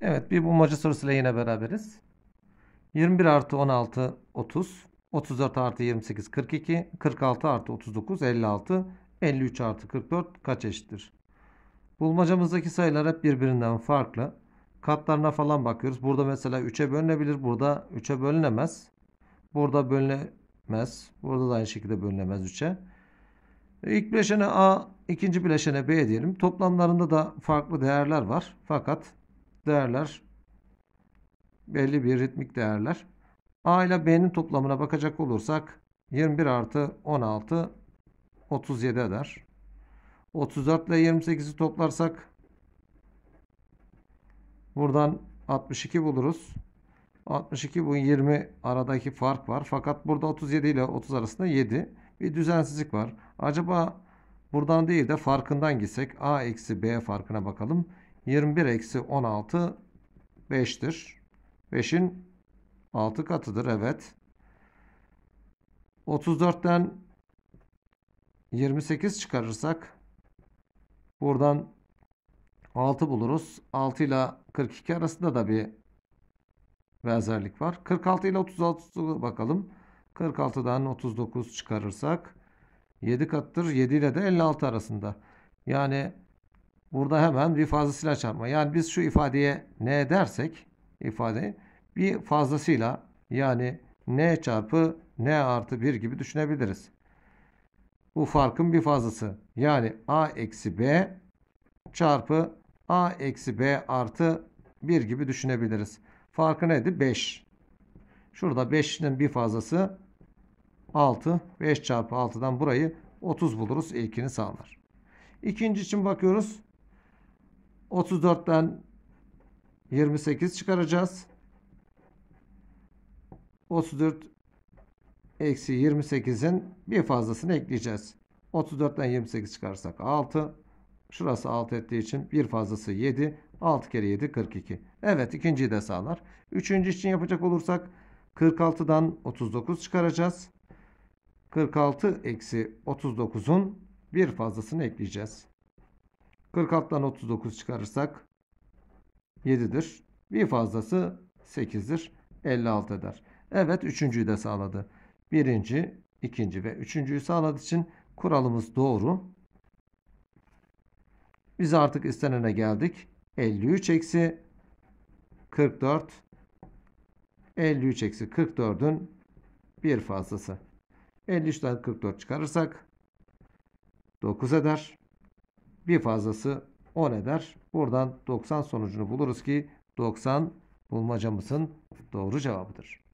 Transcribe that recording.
Evet bir bulmaca sorusuyla yine beraberiz. 21 artı 16 30. 34 artı 28 42. 46 artı 39 56. 53 artı 44 kaç eşittir? Bulmacamızdaki sayılar hep birbirinden farklı. Katlarına falan bakıyoruz. Burada mesela 3'e bölünebilir. Burada 3'e bölünemez. Burada bölünemez. Burada da aynı şekilde bölünemez 3'e. İlk bileşene A, ikinci bileşene B diyelim. Toplamlarında da farklı değerler var. Fakat değerler belli bir ritmik değerler. A ile B'nin toplamına bakacak olursak 21 artı 16 37 eder. 34 ile 28'i toplarsak buradan 62 buluruz. 62 bu 20 aradaki fark var. Fakat burada 37 ile 30 arasında 7 bir düzensizlik var. Acaba buradan değil de farkından gitsek a eksi b farkına bakalım. 21 eksi 16 5'tir. 5'in 6 katıdır evet. 34'ten 28 çıkarırsak buradan 6 buluruz. 6 ile 42 arasında da bir benzerlik var. 46 ile 36 bakalım. 46'dan 39 çıkarırsak 7 kattır. 7 ile de 56 arasında. Yani Burada hemen bir fazlasıyla çarpma. Yani biz şu ifadeye n dersek ifade bir fazlasıyla yani n çarpı n artı 1 gibi düşünebiliriz. Bu farkın bir fazlası. Yani a eksi b çarpı a eksi b artı 1 gibi düşünebiliriz. Farkı neydi? 5. Şurada 5'in bir fazlası 6. 5 çarpı 6'dan burayı 30 buluruz. İlkini sağlar. İkinci için bakıyoruz. 34'ten 28 çıkaracağız. 34 eksi 28'in bir fazlasını ekleyeceğiz. 34'ten 28 çıkarsak 6. Şurası 6 ettiği için bir fazlası 7. 6 kere 7 42. Evet ikinciyi de sağlar. Üçüncü için yapacak olursak 46'dan 39 çıkaracağız. 46 eksi 39'un bir fazlasını ekleyeceğiz. 46'dan 39 çıkarırsak 7'dir. Bir fazlası 8'dir. 56 eder. Evet üçüncüyü de sağladı. Birinci, ikinci ve üçüncüyü sağladığı için kuralımız doğru. Biz artık istenene geldik. 53 eksi 44 53 eksi 44'ün bir fazlası. 53'ten 44 çıkarırsak 9 eder bir fazlası 10 eder. Buradan 90 sonucunu buluruz ki 90 bulmacamızın doğru cevabıdır.